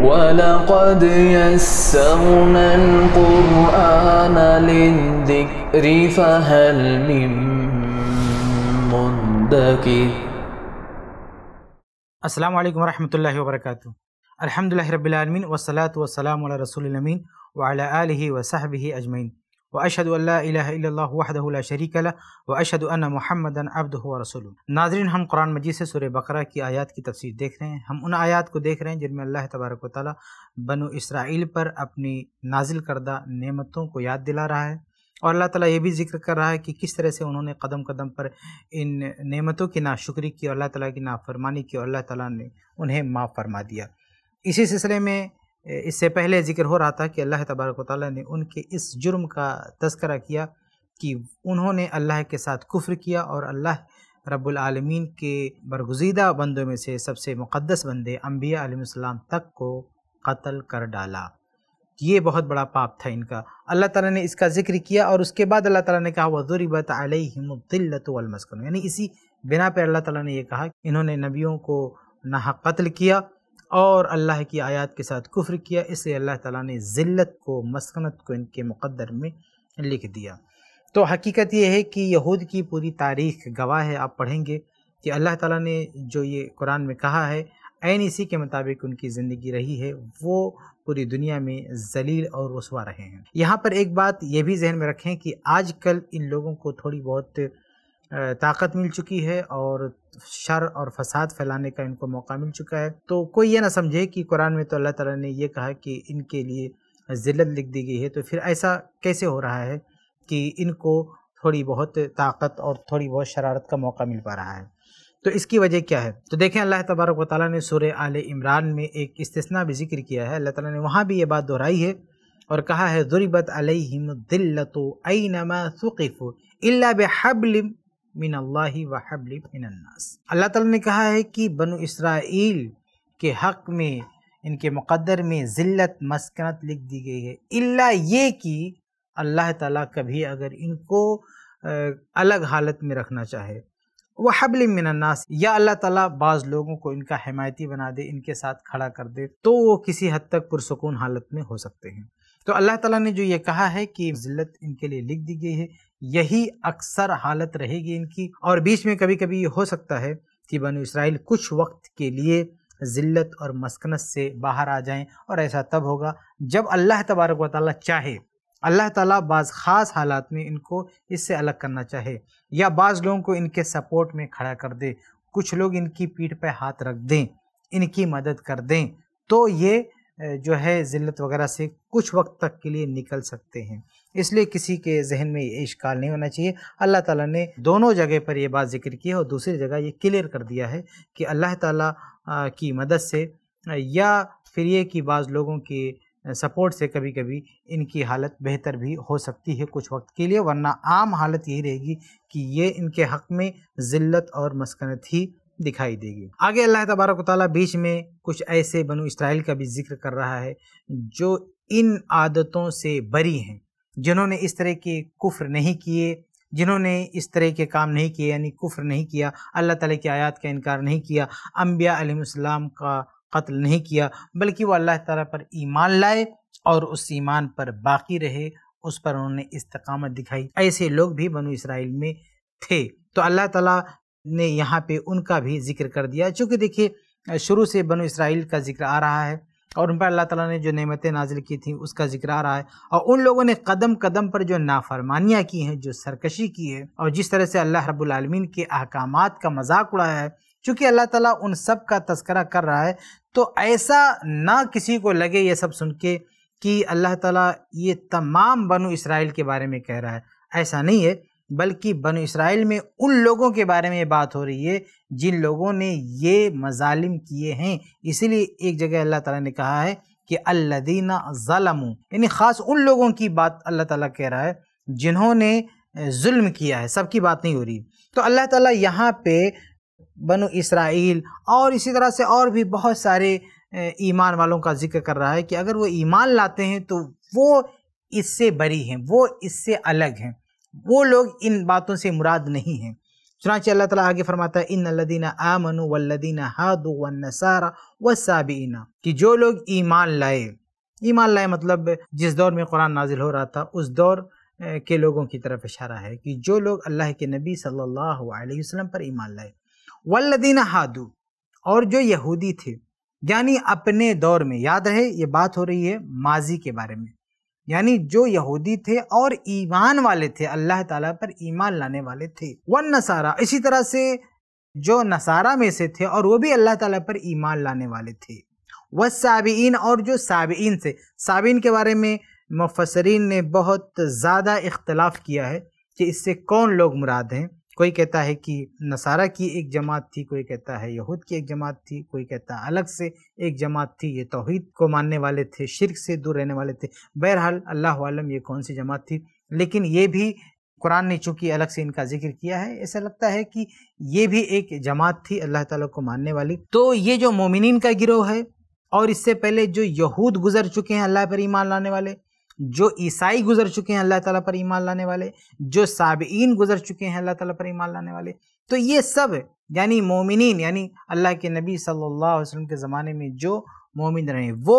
ولقد يسرنا القرآن للذكر فهل من مدكر السلام عليكم ورحمة الله وبركاته الحمد لله رب العالمين والصلاة والسلام على رسول الأمين وعلى آله وصحبه أجمعين व अशद अल्ला वहदल शरीक व अशद अन महमदन अब्द रसूल नाजरन हम कुरान मजीद से सुर बकरा की आयात की तफसीर देख रहे हैं हम उन आयात को देख रहे हैं जिनमें अल्लाह तबारक ताली बनु इसराइल पर अपनी नाजिल करदा नेमतों को याद दिला रहा है और अल्लाह ताला ये भी जिक्र कर रहा है कि किस तरह से उन्होंने कदम कदम पर इन नेमतों की नाशुक्री की और अल्लाह ताला की नाफरमानी की और अल्लाह ताला ने उन्हें माफ़ फरमा दिया इसी सिलसिले में इससे पहले जिक्र हो रहा था कि अल्लाह तबारक ताली ने उनके इस जुर्म का तस्करा किया कि उन्होंने अल्लाह के साथ कुफ्र किया और अल्लाह रब्बुल आलमीन के बरगुजीदा बंदों में से सबसे मुक़दस बंदे अम्बिया आलम तक को कत्ल कर डाला ये बहुत बड़ा पाप था इनका अल्लाह ताला ने इसका जिक्र किया और उसके बाद अल्लाह ताला ने कहा वजुरबत अलमस्कन यानी इसी बिना पर अल्लाह ताला ने यह कहा इन्होंने नबियों को नाहक कत्ल किया और अल्लाह की आयत के साथ कुफ्र किया इसलिए अल्लाह ताला ने ज़िल्लत को मस्कनत को इनके मुकद्दर में लिख दिया तो हकीकत ये है कि यहूद की पूरी तारीख गवाह है आप पढ़ेंगे कि अल्लाह ताला ने जो ये कुरान में कहा है एन इसी के मुताबिक उनकी ज़िंदगी रही है वो पूरी दुनिया में जलील और रसवा रहे हैं यहाँ पर एक बात यह भी जहन में रखें कि आजकल इन लोगों को थोड़ी बहुत ताकत मिल चुकी है और शर और फसाद फैलाने का इनको मौका मिल चुका है तो कोई ये ना समझे कि कुरान में तो अल्लाह ताला ने ये कहा कि इनके लिए ज़िल्लत लिख दी गई है तो फिर ऐसा कैसे हो रहा है कि इनको थोड़ी बहुत ताकत और थोड़ी बहुत शरारत का मौका मिल पा रहा है तो इसकी वजह क्या है तो देखें अल्लाह तबारक व ताली ने सूर्य आल इमरान में एक इस्तना भी जिक्र किया है अल्लाह ताली ने वहाँ भी ये बात दोहराई है और कहा है ज़ुरबत अलहिम दिल्लत अई नमा सुक़फ़ अल्ला मिन अल्लाह वहबली मिनन्नास अल्लाह ताला ने कहा है कि बनु इसराइल के हक़ में इनके मुकद्दर में ज़िल्लत मस्कनत लिख दी गई है इल्ला ये कि अल्लाह ताला कभी अगर इनको अलग हालत में रखना चाहे वह हबल मिनन्नास या अल्लाह ताला बाज़ लोगों को इनका हमायती बना दे इनके साथ खड़ा कर दे तो वो किसी हद तक पुरसकून हालत में हो सकते हैं तो अल्लाह ताला ने जो ये कहा है कि ज़िल्लत इनके लिए लिख दी गई है यही अक्सर हालत रहेगी इनकी और बीच में कभी कभी ये हो सकता है कि बनु इसराइल कुछ वक्त के लिए ज़िल्लत और मस्कनत से बाहर आ जाएं और ऐसा तब होगा जब अल्लाह तबारक व ताली चाहे अल्लाह ताला बाज़ ख़ास हालात में इनको इससे अलग करना चाहे या बाज़ लोगों को इनके सपोर्ट में खड़ा कर दे कुछ लोग इनकी पीठ पर हाथ रख दें इनकी मदद कर दें तो ये जो है ज़िल्त वगैरह से कुछ वक्त तक के लिए निकल सकते हैं इसलिए किसी के जहन में ये इश्काल नहीं होना चाहिए अल्लाह ताला ने दोनों जगह पर ये बात जिक्र की है और दूसरी जगह ये क्लियर कर दिया है कि अल्लाह ताला की मदद से या फिर ये कि बाज़ लोगों के सपोर्ट से कभी कभी इनकी हालत बेहतर भी हो सकती है कुछ वक्त के लिए वरना आम हालत यही रहेगी कि ये इनके हक़ में ज़िल्त और मस्कनत ही दिखाई देगी आगे अल्लाह तबारक ताली बीच में कुछ ऐसे बनु इसराइल का भी जिक्र कर रहा है जो इन आदतों से बरी हैं जिन्होंने इस तरह के कुफ्र नहीं किए जिन्होंने इस तरह के काम नहीं किए यानी कुफ्र नहीं किया अल्लाह ताला की आयत का इनकार नहीं किया अम्बिया अलैहिस्सलाम का कत्ल नहीं किया बल्कि वो अल्लाह ताला पर ईमान लाए और उस ईमान पर बाकी रहे उस पर उन्होंने इस्तकामत दिखाई ऐसे लोग भी बनु इसराइल में थे तो अल्लाह ताला ने यहाँ पे उनका भी जिक्र कर दिया चूँकि देखिए शुरू से बनु इसराइल का जिक्र आ रहा है और उन पर अल्लाह ताला ने जो नेमतें नाजिल की थी उसका जिक्र आ रहा है और उन लोगों ने कदम कदम पर जो नाफरमानियाँ की हैं जो सरकशी की है और जिस तरह से अल्लाह रब्लमीन के अहकाम का मजाक उड़ाया है चूँकि अल्लाह ताला उन सब का तस्करा कर रहा है तो ऐसा ना किसी को लगे ये सब सुन के कि अल्लाह ताला ये तमाम बनु इसराइल के बारे में कह रहा है ऐसा नहीं है बल्कि बन इसराइल में उन लोगों के बारे में बात हो रही है जिन लोगों ने ये मजालिम किए हैं इसीलिए एक जगह अल्लाह ताला ने कहा है कि अल्लादीना ज़ालमू यानी ख़ास उन लोगों की बात अल्लाह ताला कह रहा है जिन्होंने जुल्म किया है सबकी बात नहीं हो रही तो अल्लाह ताला यहाँ पे बनु इसराइल और इसी तरह से और भी बहुत सारे ईमान वालों का जिक्र कर रहा है कि अगर वो ईमान लाते हैं तो वो इससे बरी हैं वो इससे अलग हैं वो लोग इन बातों से मुराद नहीं हैं चुनाच अल्लाह ताला आगे फरमाता है इन लदीना आमन वल्लदीना हादु व वसाबीना कि जो लोग ईमान लाए ईमान लाए मतलब जिस दौर में कुरान नाजिल हो रहा था उस दौर के लोगों की तरफ इशारा है कि जो लोग अल्लाह के नबी सल्लल्लाहु अलैहि वसल्लम पर ईमान लाए वल्लदीना हादू और जो यहूदी थे यानी अपने दौर में याद रहे ये बात हो रही है माजी के बारे में यानी जो यहूदी थे और ईमान वाले थे अल्लाह ताला पर ईमान लाने वाले थे वन नसारा इसी तरह से जो नसारा में से थे और वो भी अल्लाह ताला पर ईमान लाने वाले थे व साबीन और जो साबिन से साबिन के बारे में मुफसरीन ने बहुत ज़्यादा इख्तलाफ किया है कि इससे कौन लोग मुराद हैं कोई कहता है कि नसारा की एक जमात थी कोई कहता है यहूद की एक जमात थी कोई कहता है अलग से एक जमात थी ये तोहहीद को मानने वाले थे शिरक से दूर रहने वाले थे बहरहाल अल्लाह आलम ये कौन सी जमात थी लेकिन ये भी कुरान ने चूँकि अलग से इनका जिक्र किया है ऐसा लगता है कि ये भी एक जमात थी अल्लाह ताला को मानने वाली तो ये जो मोमिन का गिरोह है और इससे पहले जो यहूद गुजर चुके हैं अल्लाह पर ईमान लाने वाले जो ईसाई गुजर चुके हैं अल्लाह ताला पर ईमान लाने वाले जो साबिन गुजर चुके हैं अल्लाह ताला पर ईमान लाने वाले तो ये सब यानी मोमिन यानी अल्लाह के नबी सल्ला वसम के ज़माने में जो मोमिन रहे वो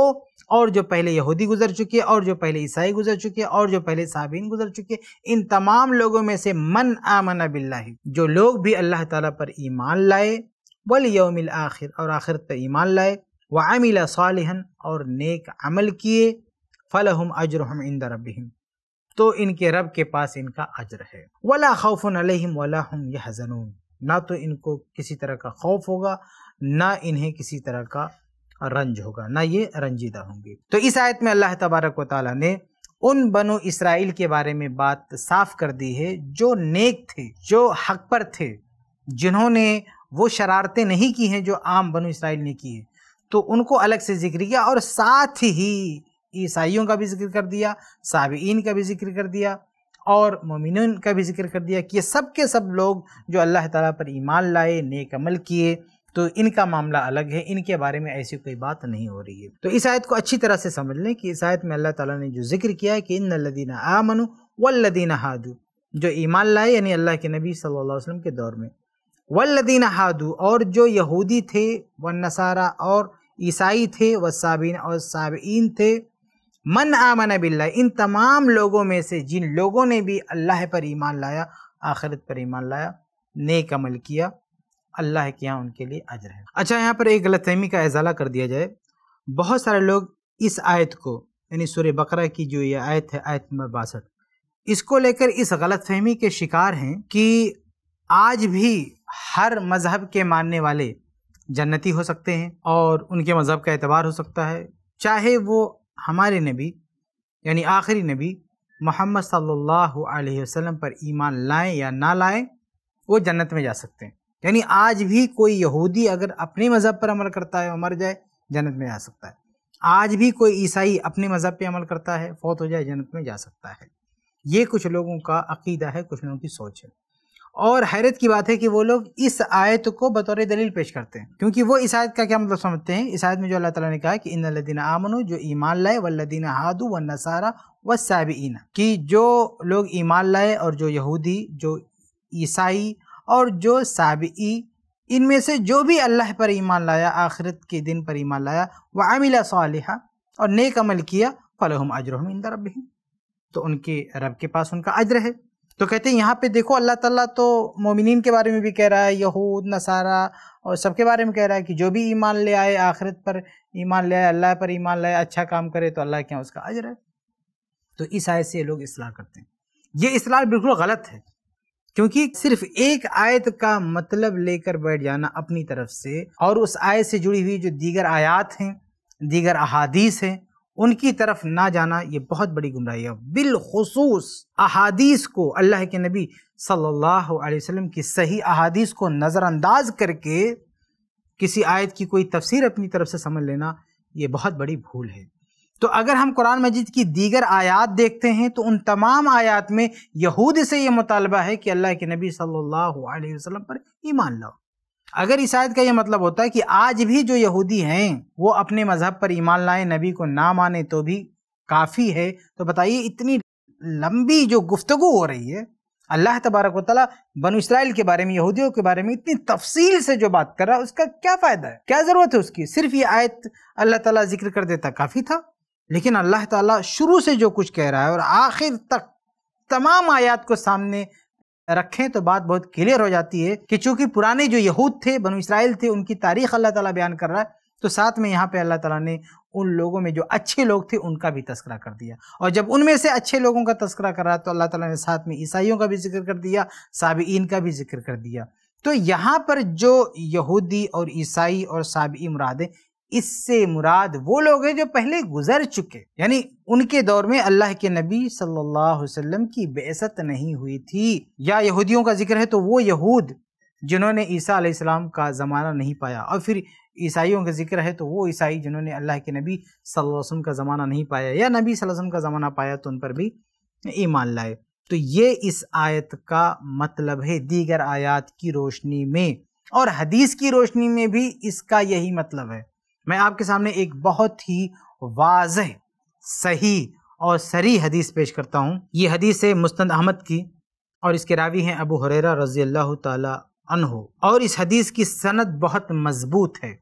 और जो पहले यहूदी गुजर चुके और जो पहले ईसाई गुजर चुके और जो पहले साबिन गुजर चुके इन तमाम लोगों में से मन आमन बिल्ला जो लोग भी अल्लाह ताला पर ईमान लाए वल यौमिल आखिर और आखिरत पर ईमान लाए व आमिला सालहन और नेक अमल किए फलहुम अजरहुम इंद रबिम तो इनके रब के पास इनका अजर है वला खौफ अलहम वला यह जनून ना तो इनको किसी तरह का खौफ होगा ना इन्हें किसी तरह का रंज होगा ना ये रंजीदा होंगे तो इस आयत में अल्लाह तबारक व ने उन बनो इसराइल के बारे में बात साफ कर दी है जो नेक थे जो हक पर थे जिन्होंने वो शरारतें नहीं की हैं जो आम बनो इसराइल ने की है तो उनको अलग से जिक्र किया और साथ ही ईसाइयों का भी जिक्र कर दिया साबिन का भी जिक्र कर दिया और ममिन का भी जिक्र कर दिया कि ये सब के सब लोग जो अल्लाह ताला पर ईमान लाए नेक अमल किए तो इनका मामला अलग है इनके बारे में ऐसी कोई बात नहीं हो रही है तो इस आयत को अच्छी तरह से समझ लें कि इस आयत में अल्लाह ताला ने जो जिक्र किया है कि इन लदीना आमनु वल्लदीना हादू जो ईमान लाए यानी अल्लाह के नबी सल्ला वसलम के दौर में वल्लदीना हादू और जो यहूदी थे व नसारा और ईसाई थे व साबिन और साबीन थे मन आमन बिल्ला इन तमाम लोगों में से जिन लोगों ने भी अल्लाह पर ईमान लाया आखिरत पर ईमान लाया नेक अमल किया अल्लाह के यहाँ उनके लिए अजर है अच्छा यहाँ पर एक गलतफहमी का इजाला कर दिया जाए बहुत सारे लोग इस आयत को यानी सुर बकरा की जो ये आयत है आयत नंबर बासठ इसको लेकर इस गलतफहमी के शिकार हैं कि आज भी हर मज़हब के मानने वाले जन्नती हो सकते हैं और उनके मज़हब का एतबार हो सकता है चाहे वो हमारे नबी यानी आखिरी नबी मोहम्मद सल्लल्लाहु अलैहि वसल्लम पर ईमान लाएं या ना लाएं वो जन्नत में जा सकते हैं यानी आज भी कोई यहूदी अगर अपने मज़हब पर अमल करता है मर जाए जन्नत में जा सकता है आज भी कोई ईसाई अपने मज़हब पर अमल करता है फौत हो जाए जन्नत में जा सकता है ये कुछ लोगों का अकीदा है कुछ लोगों की सोच है और हैरत की बात है कि वो लोग इस आयत को बतौर दलील पेश करते हैं क्योंकि वो इस आयत का क्या मतलब समझते हैं इस आयत में जो अल्लाह ताला ने कहा कि इन लदीन आमनु जो ईमान लाए वल्लदीन हादू व नसारा व साबीना कि जो लोग ईमान लाए और जो यहूदी जो ईसाई और जो साबी इनमें से जो भी अल्लाह पर ईमान लाया आखिरत के दिन पर ईमान लाया व आमिला सालिहा और नेक अमल किया फ़लहम अजरहम इंदा रब तो उनके रब के पास उनका अजर है तो कहते हैं यहाँ पे देखो अल्लाह ताला तो मोमिनीन के बारे में भी कह रहा है यहूद नसारा और सबके बारे में कह रहा है कि जो भी ईमान ले आए आखिरत पर ईमान ले आए अल्लाह पर ईमान लाए अच्छा काम करे तो अल्लाह क्या उसका अजर है तो इस आयत से ये लोग इसलाह करते हैं ये असलाह बिल्कुल गलत है क्योंकि सिर्फ एक आयत का मतलब लेकर बैठ जाना अपनी तरफ से और उस आयत से जुड़ी हुई जो दीगर आयात हैं दीगर अहादीस हैं उनकी तरफ ना जाना ये बहुत बड़ी गुमराही है बिलखसूस अहादीस को अल्लाह के नबी सल्लल्लाहु अलैहि वसल्लम की सही अहादीस को नज़रअंदाज करके किसी आयत की कोई तफसीर अपनी तरफ से समझ लेना ये बहुत बड़ी भूल है तो अगर हम कुरान मजीद की दीगर आयात देखते हैं तो उन तमाम आयात में यहूद से ये मुतालबा है कि अल्लाह के नबी सल्लल्लाहु अलैहि वसल्लम पर ईमान लाओ अगर इस आयत का यह मतलब होता है कि आज भी जो यहूदी हैं वो अपने मज़हब पर ईमान लाए नबी को ना माने तो भी काफ़ी है तो बताइए इतनी लंबी जो गुफ्तगु हो रही है अल्लाह तबारक वाली बन इसराइल के बारे में यहूदियों के बारे में इतनी तफसील से जो बात कर रहा है उसका क्या फ़ायदा है क्या ज़रूरत है उसकी सिर्फ ये आयत अल्लाह ताला जिक्र कर देता काफ़ी था लेकिन अल्लाह ताला शुरू से जो कुछ कह रहा है और आखिर तक तमाम आयात को सामने रखें तो बात बहुत क्लियर हो जाती है कि चूंकि पुराने जो यहूद थे बनु इसराइल थे उनकी तारीख अल्लाह ताला बयान कर रहा है तो साथ में यहाँ पे अल्लाह ताला ने उन लोगों में जो अच्छे लोग थे उनका भी तस्करा कर दिया और जब उनमें से अच्छे लोगों का तस्करा कर है तो अल्लाह ताला ने साथ में ईसाइयों का भी जिक्र कर दिया साबीन का भी जिक्र कर दिया तो यहाँ पर जो यहूदी और ईसाई और साबी मुरादें इससे मुराद वो लोग हैं जो पहले गुजर चुके यानी उनके दौर में अल्लाह के नबी सल्लल्लाहु अलैहि वसल्लम की बेसत नहीं हुई थी या यहूदियों का जिक्र है तो वो यहूद जिन्होंने ईसा आलाम का ज़माना नहीं पाया और फिर ईसाइयों का जिक्र है तो वो ईसाई जिन्होंने अल्लाह के नबी सल्लल्लाहु अलैहि वसल्लम का ज़माना नहीं पाया या नबी सल्लल्लाहु अलैहि वसल्लम का ज़माना पाया तो उन पर भी ईमान लाए तो ये इस आयत का मतलब है दीगर आयात की रोशनी में और हदीस की रोशनी में भी इसका यही मतलब है मैं आपके सामने एक बहुत ही वाज सही और सरी हदीस पेश करता हूँ ये हदीस है मुस्तंद अहमद की और इसके रावी हैं अबू हरेरा रज़ी अल्लाह तहो और इस हदीस की सनत बहुत मज़बूत है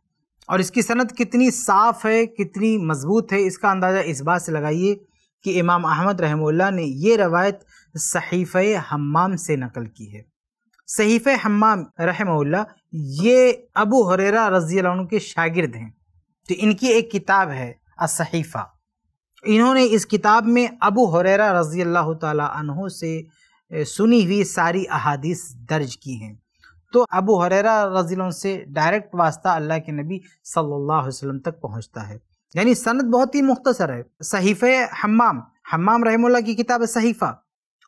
और इसकी सनत कितनी साफ़ है कितनी मज़बूत है इसका अंदाज़ा इस बात से लगाइए कि इमाम अहमद रहमुल्ला ने यह रवायत सहीफ़ हमाम से नकल की है सहीफ़ हमाम रहमुल्ला ये अबू हरेरा रज़ी के शागिर्द हैं तो इनकी एक किताब है असहीफ़ा इन्होंने इस किताब में अबू हुररा रज़ी अल्लाह तहों से सुनी हुई सारी अहादीस दर्ज की हैं तो अबू हुररा रज़ी से डायरेक्ट वास्ता अल्लाह के नबी सल्लल्लाहु अलैहि वसल्लम तक पहुंचता है यानी सनद बहुत ही मुख्तसर है सहीफ़े हमाम हमाम रहमुल्ला की किताब है सहीफ़ा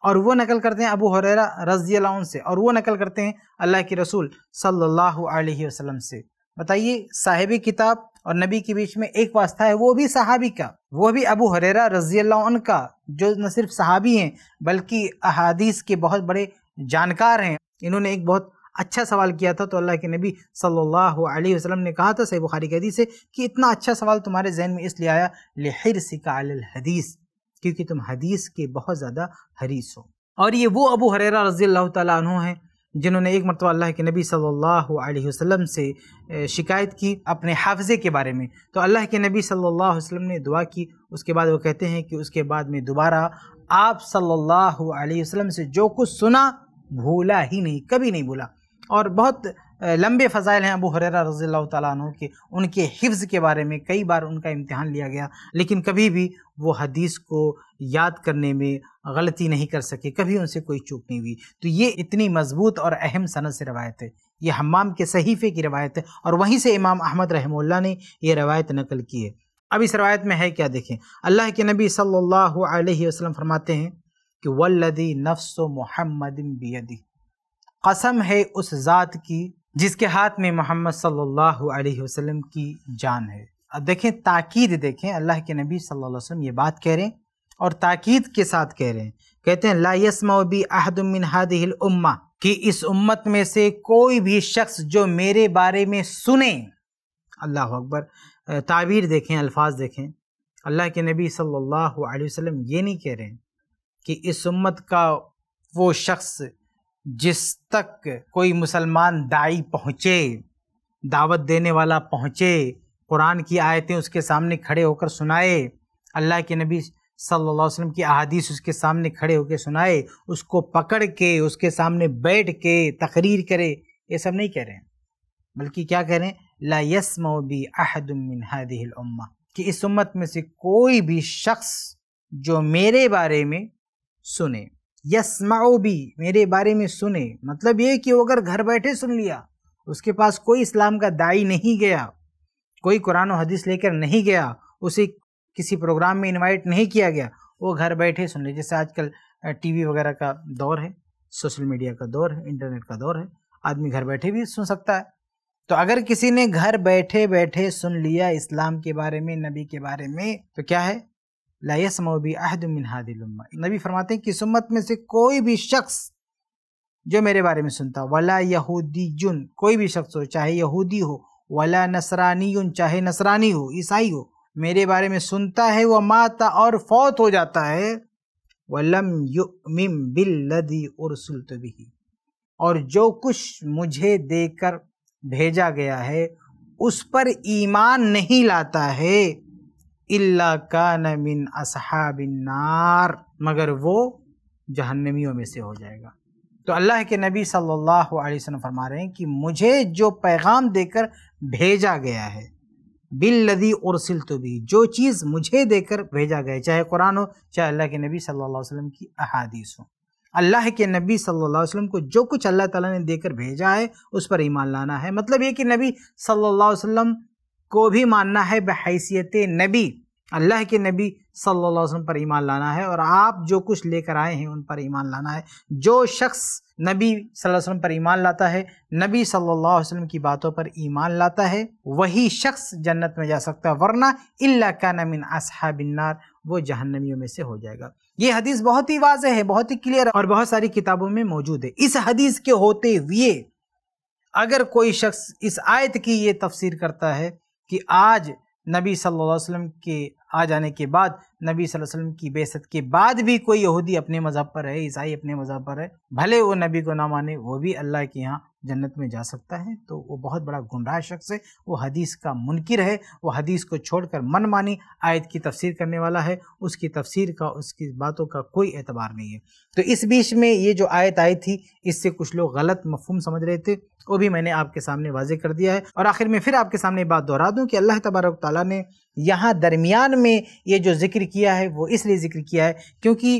और वो नकल करते हैं अबू हुररा रज़ी से और वो नकल करते हैं अल्लाह के रसूल सल्लल्लाहु अलैहि वसल्लम से बताइए साहेबी किताब और नबी के बीच में एक वास्ता है वो भी सहाबी का वो भी अबू हरेरा रजी का जो न सिर्फ सहाबी हैं बल्कि अहादीस के बहुत बड़े जानकार हैं इन्होंने एक बहुत अच्छा सवाल किया था तो अल्लाह के नबी सल्लल्लाहु अलैहि वसल्लम ने कहा था सही बुखारी हदीस से कि इतना अच्छा सवाल तुम्हारे जहन में इसलिए आया लहर सिका हदीस क्योंकि तुम हदीस के बहुत ज़्यादा हरीस हो और ये वो अबू हरेरा रजी अल्लाह तु हैं जिन्होंने एक मरतबा अल्लाह के नबी सल्लल्लाहु अलैहि वसल्लम से शिकायत की अपने हाफजे के बारे में तो अल्लाह के नबी सल्लल्लाहु अलैहि वसल्लम ने दुआ की उसके बाद वो कहते हैं कि उसके बाद में दोबारा आप सल्लल्लाहु अलैहि वसल्लम से जो कुछ सुना भूला ही नहीं कभी नहीं भूला और बहुत लंबे फ़ज़ाइल हैं अबू हरेरा रज़ी तु के उनके हिफ्ज़ के बारे में कई बार उनका इम्तहान लिया गया लेकिन कभी भी वो हदीस को याद करने में गलती नहीं कर सके कभी उनसे कोई चूक नहीं हुई तो ये इतनी मजबूत और अहम सनत से रवायत है ये हमाम के सहीफ़े की रवायत है और वहीं से इमाम अहमद रहमुल्ला ने यह रवायत नकल की है अब इस रवायत में है क्या देखें अल्लाह के नबी सल्लल्लाहु अलैहि वसल्लम फरमाते हैं कि वल्लदी नफ्स मोहम्मद बियदी कसम है उस ज़ात की जिसके हाथ में मोहम्मद सल्लल्लाहु अलैहि वसल्लम की जान है अब देखें ताकीद देखें अल्लाह के नबी सल्लल्लाहु अलैहि वसल्लम ये बात कह रहे हैं और ताकीद के साथ कह रहे हैं कहते हैं लायसमबी अहदमिन हादिल उम्मा कि इस उम्मत में से कोई भी शख्स जो मेरे बारे में सुने अल्लाह अकबर ताबीर देखें अल्फाज देखें अल्लाह के नबी सल्लल्लाहु अलैहि वसल्लम ये नहीं कह रहे हैं कि इस उम्मत का वो शख्स जिस तक कोई मुसलमान दाई पहुँचे दावत देने वाला पहुँचे कुरान की आयतें उसके सामने खड़े होकर सुनाए अल्लाह के नबी सल्लल्लाहु अलैहि वसल्लम की अहादीस उसके सामने खड़े होकर सुनाए उसको पकड़ के उसके सामने बैठ के तकरीर करे ये सब नहीं कह रहे हैं बल्कि क्या कह रहे हैं ला यसमबी अहदमिन हदिल्मा कि इस उम्मत में से कोई भी शख्स जो मेरे बारे में सुने यसमाओ भी मेरे बारे में सुने मतलब ये कि वो अगर घर बैठे सुन लिया उसके पास कोई इस्लाम का दाई नहीं गया कोई कुरान और हदीस लेकर नहीं गया उसे किसी प्रोग्राम में इनवाइट नहीं किया गया वो घर बैठे सुन ले जैसे आजकल टीवी वगैरह का दौर है सोशल मीडिया का दौर है इंटरनेट का दौर है आदमी घर बैठे भी सुन सकता है तो अगर किसी ने घर बैठे बैठे सुन लिया इस्लाम के बारे में नबी के बारे में तो क्या है लायसमबी अहदमिनहादिलम्मा नबी फरमाते हैं कि सुमत में से कोई भी शख्स जो मेरे बारे में सुनता वला यहूदी जुन कोई भी शख्स हो चाहे यहूदी हो वला नसरानी चाहे नसरानी हो ईसाई हो मेरे बारे में सुनता है वह माता और फौत हो जाता है वलम युमिम बिल्लदी सुलत भी और जो कुछ मुझे देकर भेजा गया है उस पर ईमान नहीं लाता है इल्ला कान मिन असहाबिनार मगर वो जहन्नमियों में से हो जाएगा तो अल्लाह के नबी सल्लल्लाहु अलैहि वसल्लम फरमा रहे हैं कि मुझे जो पैगाम देकर भेजा गया है बिल लदी और सिल तो भी जो चीज़ मुझे देकर भेजा गया चाहे कुरान हो चाहे अल्लाह के नबी सल्लल्लाहु अलैहि वसल्लम की अहादीस हो अल्लाह के नबी सल्लल्लाहु अलैहि वसल्लम को जो कुछ अल्लाह ताला ने देकर भेजा है उस पर ईमान लाना है मतलब ये कि नबी सल्लल्लाहु अलैहि वसल्लम को भी मानना है बहैसियत नबी अल्लाह के नबी सल्लल्लाहु अलैहि वसल्लम पर ईमान लाना है और आप जो कुछ लेकर आए हैं उन पर ईमान लाना है जो शख्स नबी सल्लल्लाहु अलैहि वसल्लम पर ईमान लाता है नबी सल्लल्लाहु अलैहि वसल्लम की बातों पर ईमान लाता है वही शख्स जन्नत में जा सकता है वरना इल्ला का नमिन असहाबिन्नार वो जहन्नमियों में से हो जाएगा ये हदीस बहुत ही वाज है बहुत ही क्लियर और बहुत सारी किताबों में मौजूद है इस हदीस के होते हुए अगर कोई शख्स इस आयत की ये तफसीर करता है कि आज नबी सल्लल्लाहु अलैहि वसल्लम के आ जाने के बाद नबी सल्लल्लाहु अलैहि वसल्लम की बेसत के बाद भी कोई यहूदी अपने मज़हब पर है ईसाई अपने मज़हब पर है भले वो नबी को ना माने वो भी अल्लाह के यहाँ जन्नत में जा सकता है तो वो बहुत बड़ा गुमराह शख्स है वो हदीस का मुनकर है वो हदीस को छोड़कर मनमानी आयत की तफसीर करने वाला है उसकी तफसीर का उसकी बातों का कोई एतबार नहीं है तो इस बीच में ये जो आयत आई थी इससे कुछ लोग गलत मफहम समझ रहे थे वो भी मैंने आपके सामने वाजे कर दिया है और आखिर में फिर आपके सामने बात दोहरा दूँ कि अल्लाह तबारक ताली ने यहाँ दरमियान में ये जो जिक्र किया है वो इसलिए जिक्र किया है क्योंकि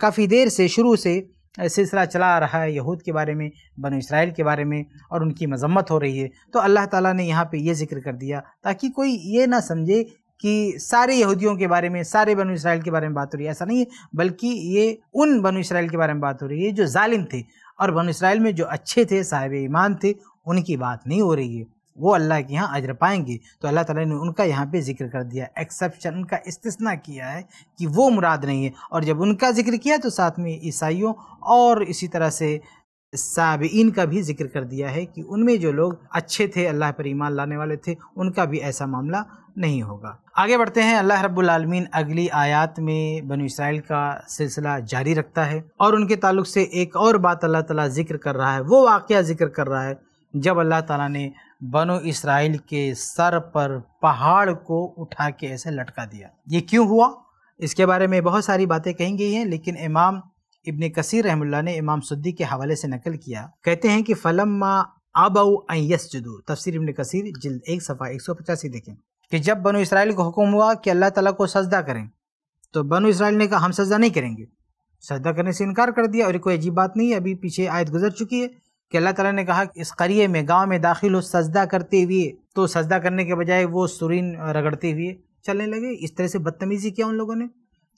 काफ़ी देर से शुरू से सिलसिला चला आ रहा है यहूद के बारे में बन इसराइल के बारे में और उनकी मजम्मत हो रही है तो अल्लाह ताला ने यहाँ पे ये जिक्र कर दिया ताकि कोई ये ना समझे कि सारे यहूदियों के बारे में सारे बनो इसराइल के बारे में बात हो रही है ऐसा नहीं है बल्कि ये उन बन इसराइल के बारे में बात हो रही है जो ालिम थे और बनो इसराइल में जो अच्छे थे साहिब ईमान थे उनकी बात नहीं हो रही है वो अल्लाह के यहाँ अजर पाएंगे तो अल्लाह ताला ने उनका यहाँ पे जिक्र कर दिया एक्सेप्शन उनका इस्तना किया है कि वो मुराद नहीं है और जब उनका जिक्र किया तो साथ में ईसाइयों और इसी तरह से इन का भी जिक्र कर दिया है कि उनमें जो लोग अच्छे थे अल्लाह पर ईमान लाने वाले थे उनका भी ऐसा मामला नहीं होगा आगे बढ़ते हैं अल्लाह रबालमीन अगली आयत में बन इसराइल का सिलसिला जारी रखता है और उनके ताल्लुक से एक और बात अल्लाह ताला जिक्र कर रहा है वो वाक़ जिक्र कर रहा है जब अल्लाह ताला ने बनो इसराइल के सर पर पहाड़ को उठा के ऐसे लटका दिया ये क्यों हुआ इसके बारे में बहुत सारी बातें कही गई हैं लेकिन इमाम इबन कसीर रहमुल्ला ने इमाम सुद्दी के हवाले से नकल किया कहते हैं कि फलम्मा अब अयस जदू तफसर इब्ने कसीर जल्द एक सफ़ा एक सौ पचासी देखें कि जब बनो इसराइल को हुक्म हुआ कि अल्लाह तला को सजदा करें तो बनो इसराइल ने कहा हम सजदा नहीं करेंगे सजदा करने से इनकार कर दिया और कोई अजीब बात नहीं है अभी पीछे आयत गुजर चुकी है कि अल्लाह ताला ने कहा इस करिए में गांव में दाखिल हो सजदा करते हुए तो सजदा करने के बजाय वो सुरीन रगड़ते हुए चलने लगे इस तरह से बदतमीज़ी किया उन लोगों ने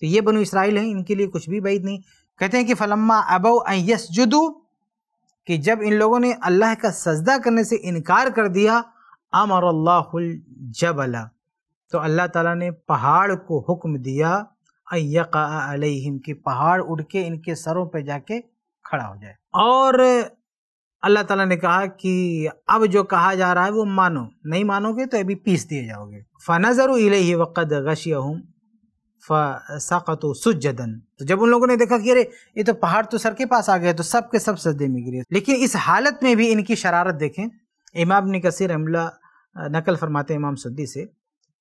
तो ये बनो इसराइल हैं इनके लिए कुछ भी बैद नहीं कहते हैं कि फ़लम्मा अबो अस जुदू कि जब इन लोगों ने अल्लाह का सजदा करने से इनकार कर दिया अमर अला तो अल्लाह ताला ने पहाड़ को हुक्म दिया अय्यका अलैहिम कि पहाड़ उड़ के इनके सरों पर जाके खड़ा हो जाए और अल्लाह ताला ने कहा कि अब जो कहा जा रहा है वो मानो नहीं मानोगे तो अभी पीस दिए जाओगे फ़नज़र ही वक़द गशी हूँ फ़ाकत सुजदन तो जब उन लोगों ने देखा कि अरे ये तो पहाड़ तो सर के पास आ गया तो सब के सब सजदे में गिरे लेकिन इस हालत में भी इनकी शरारत देखें इमाम ने कसर हमला नकल फरमाते इमाम सद्दी से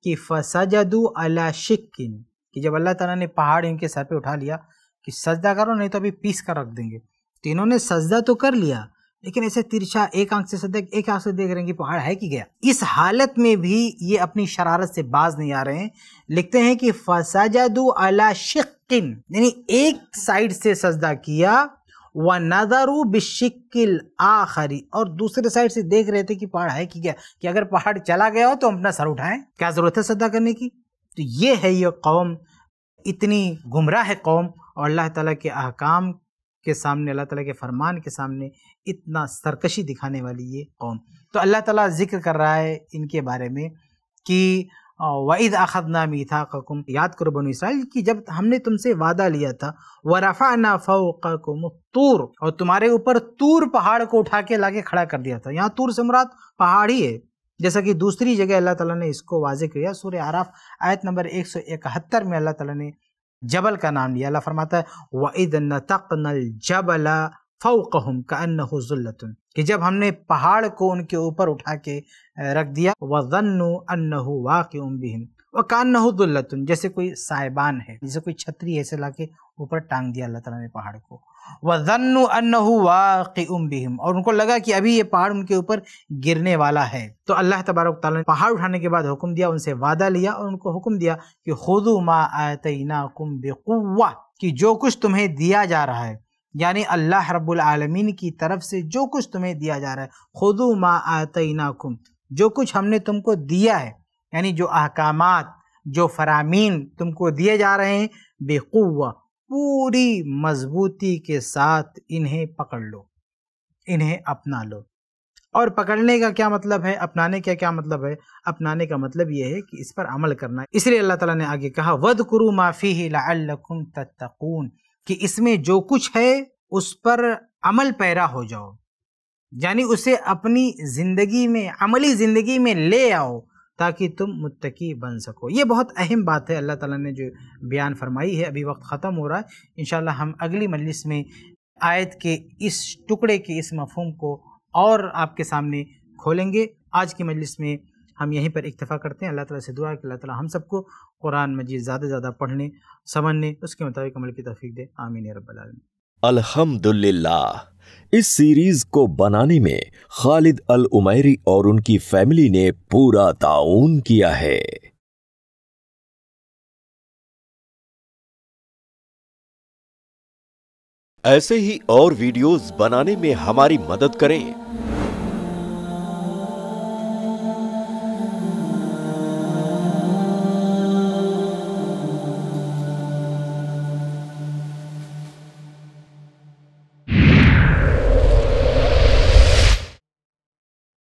कि फ़सजदू अला शिक्किन कि जब अल्लाह ताला ने पहाड़ इनके सर पे उठा लिया कि सजदा करो नहीं तो अभी पीस कर रख देंगे तो इन्होंने सजदा तो कर लिया लेकिन ऐसे तिरछा एक आंख से सदक एक आंख से देख रहे हैं कि पहाड़ है कि गया इस हालत में भी ये अपनी शरारत से बाज नहीं आ रहे हैं लिखते हैं कि फसाजदू अला शिक्किन यानी एक साइड से सजदा किया व नदरू बिशिक्किल आखरी और दूसरे साइड से देख रहे थे कि पहाड़ है कि गया कि अगर पहाड़ चला गया हो तो अपना सर उठाएं क्या ज़रूरत है सदा करने की तो ये है ये कौम इतनी गुमराह है कौम और अल्लाह ताला के अहकाम के सामने अल्लाह ताला के फरमान के सामने इतना सरकशी दिखाने वाली ये कौम तो अल्लाह ताला जिक्र कर रहा है इनके बारे में कि वईद आखद नामी था ककुम याद करो बनो इसराइल कि जब हमने तुमसे वादा लिया था व रफ़ा ना फो ककुम तूर और तुम्हारे ऊपर तूर पहाड़ को उठा के लाके खड़ा कर दिया था यहाँ तूर से मुराद पहाड़ ही है जैसा कि दूसरी जगह अल्लाह ताला ने इसको वाजे किया सूर्य आराफ आयत नंबर एक सौ इकहत्तर में अल्लाह ताला ने जबल का नाम लिया अल्लाह फरमाता है वईद नतक नल जबला फ़ौकहम का अन्न ज़ुल्लतुन कि जब हमने पहाड़ को उनके ऊपर उठा के रख दिया वजन्नु अन्न वाक़ बिहिम व कान्नहुल्लतुन जैसे कोई साहिबान है जैसे कोई छतरी ऐसे ला के ऊपर टांग दिया अल्लाह तला ने पहाड़ को वजन्नु अन्न वाक़ बिहिम और उनको लगा कि अभी ये पहाड़ उनके ऊपर गिरने वाला है तो अल्लाह तबारक ताली ने पहाड़ उठाने के बाद हुक्म दिया उनसे वादा लिया और उनको हुक्म दिया कि खुदु मा आतना कुम बेकुआ कि जो कुछ तुम्हें दिया जा रहा है यानी अल्लाह रब्बुल आलमीन की तरफ से जो कुछ तुम्हें दिया जा रहा है खुदु मा आतनाकुम जो कुछ हमने तुमको दिया है यानी जो अहकाम जो फरामीन तुमको दिए जा रहे हैं बेकुवा पूरी मजबूती के साथ इन्हें पकड़ लो इन्हें अपना लो और पकड़ने का क्या मतलब है अपनाने का क्या मतलब है अपनाने का मतलब यह है कि इस पर अमल करना इसलिए अल्लाह ताला ने आगे कहा वद कुरु माफ़ी लाकुम तत्तकून कि इसमें जो कुछ है उस पर अमल पैरा हो जाओ यानी उसे अपनी ज़िंदगी में अमली ज़िंदगी में ले आओ ताकि तुम मुत्तकी बन सको ये बहुत अहम बात है अल्लाह ताला ने जो बयान फरमाई है अभी वक्त ख़त्म हो रहा है इन हम अगली मजलिस में आयत के इस टुकड़े के इस मफहम को और आपके सामने खोलेंगे आज की मजलिस में हम यहीं पर इतफ़ा करते हैं अल्लाह ताला से दुआ कि अल्लाह ताला हम सबको कुरान मजीद ज़्यादा से ज़्यादा पढ़ने समझने उसके मुताबिक अमल की तफीक दे आमीन रबालमीन अल्हम्दुलिल्लाह इस सीरीज को बनाने में खालिद अल उमैरी और उनकी फैमिली ने पूरा ताउन किया है ऐसे ही और वीडियोस बनाने में हमारी मदद करें